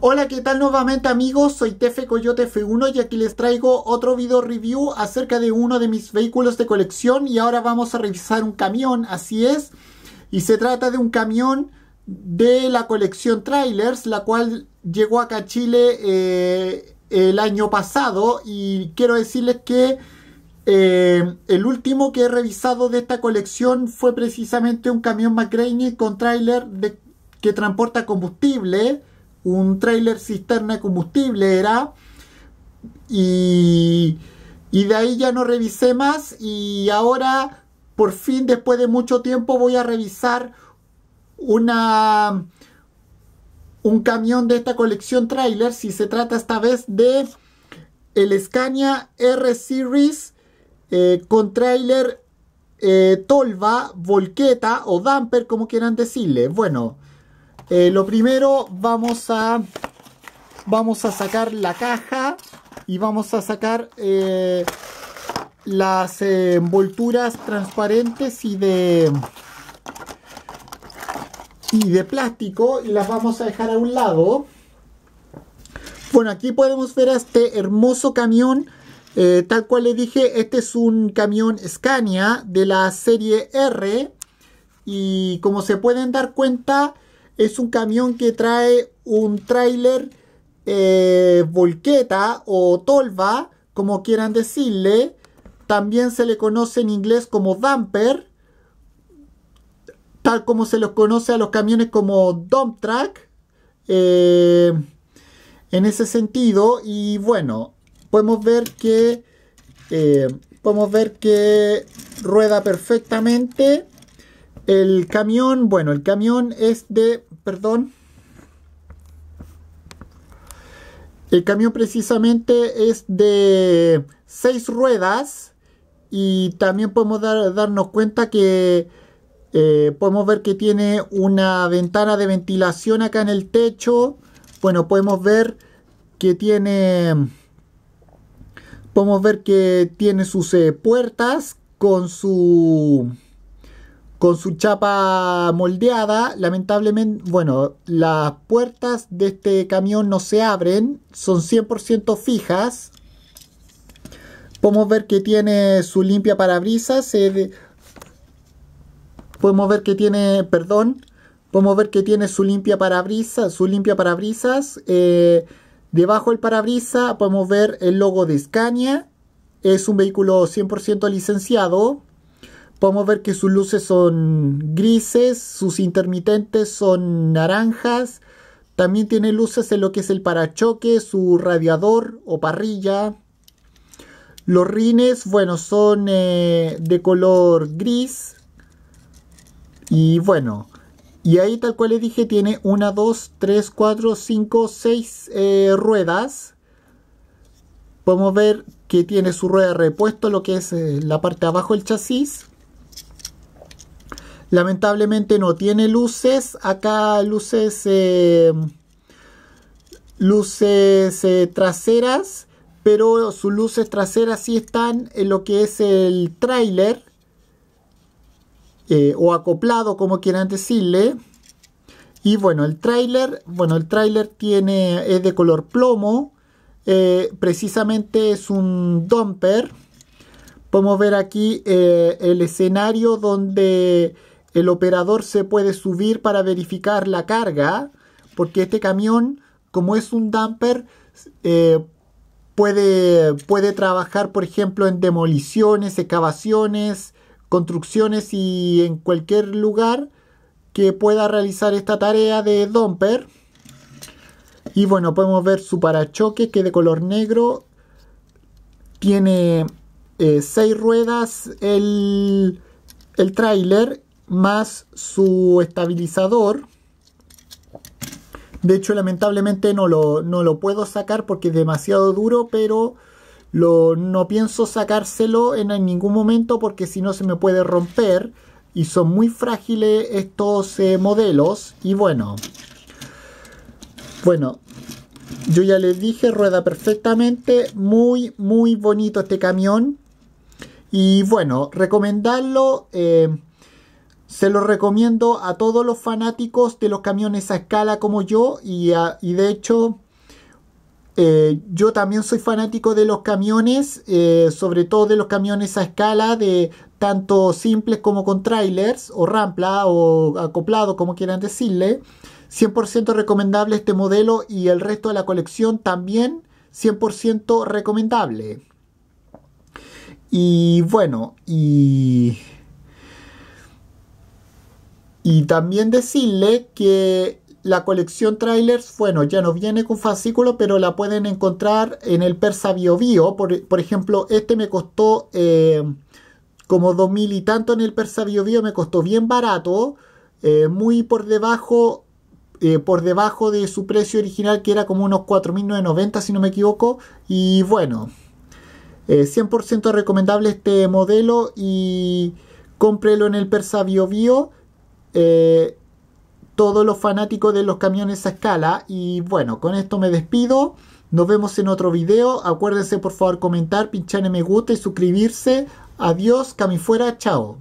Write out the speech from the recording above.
Hola, ¿qué tal nuevamente amigos? Soy Tefe Coyote F1 y aquí les traigo otro video review acerca de uno de mis vehículos de colección y ahora vamos a revisar un camión, así es. Y se trata de un camión de la colección Trailers, la cual llegó acá a Chile eh, el año pasado y quiero decirles que... Eh, el último que he revisado de esta colección fue precisamente un camión mccraney con trailer que transporta combustible un trailer cisterna de combustible era. Y, y de ahí ya no revisé más y ahora por fin después de mucho tiempo voy a revisar una un camión de esta colección trailer si se trata esta vez de el Scania R Series eh, con trailer eh, Tolva, Volqueta o Damper como quieran decirle bueno eh, lo primero, vamos a, vamos a sacar la caja y vamos a sacar eh, las envolturas transparentes y de y de plástico y las vamos a dejar a un lado bueno aquí podemos ver a este hermoso camión eh, tal cual le dije este es un camión Scania de la serie R y como se pueden dar cuenta es un camión que trae un trailer eh, volqueta o tolva, como quieran decirle. También se le conoce en inglés como dumper, tal como se los conoce a los camiones como dump truck. Eh, en ese sentido, y bueno, podemos ver que eh, podemos ver que rueda perfectamente el camión, bueno, el camión es de, perdón, el camión precisamente es de seis ruedas y también podemos darnos cuenta que eh, podemos ver que tiene una ventana de ventilación acá en el techo. Bueno, podemos ver que tiene, podemos ver que tiene sus eh, puertas con su con su chapa moldeada. Lamentablemente, bueno, las puertas de este camión no se abren, son 100% fijas. Podemos ver que tiene su limpia parabrisas. podemos ver que tiene, perdón, podemos ver que tiene su limpia parabrisas, su limpia parabrisas. Eh, debajo del parabrisas podemos ver el logo de Scania. Es un vehículo 100% licenciado podemos ver que sus luces son grises, sus intermitentes son naranjas, también tiene luces en lo que es el parachoque, su radiador o parrilla. Los rines, bueno, son eh, de color gris. Y bueno, y ahí tal cual le dije, tiene una, dos, tres, cuatro, cinco, seis eh, ruedas. Podemos ver que tiene su rueda repuesto, lo que es eh, la parte de abajo del chasis. Lamentablemente no tiene luces. Acá luces, eh, luces eh, traseras. Pero sus luces traseras sí están en lo que es el trailer, eh, o acoplado, como quieran decirle. Y bueno, el trailer bueno, el trailer tiene, es de color plomo. precisamente es un dumper. Podemos ver aquí el escenario donde el operador se puede subir para verificar la carga, porque este camión, como es un dumper, eh, puede, puede trabajar, por ejemplo, en demoliciones, excavaciones, construcciones y en cualquier lugar que pueda realizar esta tarea de dumper. Y bueno, podemos ver su parachoque que de color negro tiene eh, seis ruedas el, el tráiler más su estabilizador. De hecho, lamentablemente no lo, no lo puedo sacar porque es demasiado duro, pero lo, no pienso sacárselo en, ningún momento porque si no se me puede romper. Y son muy frágiles estos eh, modelos. Y bueno, bueno, yo ya les dije, rueda perfectamente. Muy, muy bonito este camión. Y bueno, recomendarlo. Eh, se lo recomiendo a todos los fanáticos de los camiones a escala como yo y, de hecho eh, yo también soy fanático de los camiones, eh, sobre todo de los camiones a escala, de tanto simples como con trailers o rampla o acoplado, como quieran decirle. 100% recomendable este modelo y el resto de la colección también 100% recomendable. Y bueno, y y también decirle que la colección trailers, bueno, ya no viene con fascículo, pero la pueden encontrar en el Persa Bio Por, ejemplo, este me costó eh, como 2.000 y tanto en el Persa Bio me costó bien barato, eh, muy por debajo, eh, por debajo de su precio original, que era como unos 4.990, si no me equivoco. Y bueno, 100% recomendable este modelo y cómprelo en el Persa Bio Bio. Eh, todos los fanáticos de los camiones a escala. Y bueno, con esto me despido. Nos vemos en otro video. Acuérdense por favor comentar, pinchar en me gusta y suscribirse. Adiós, fuera chao.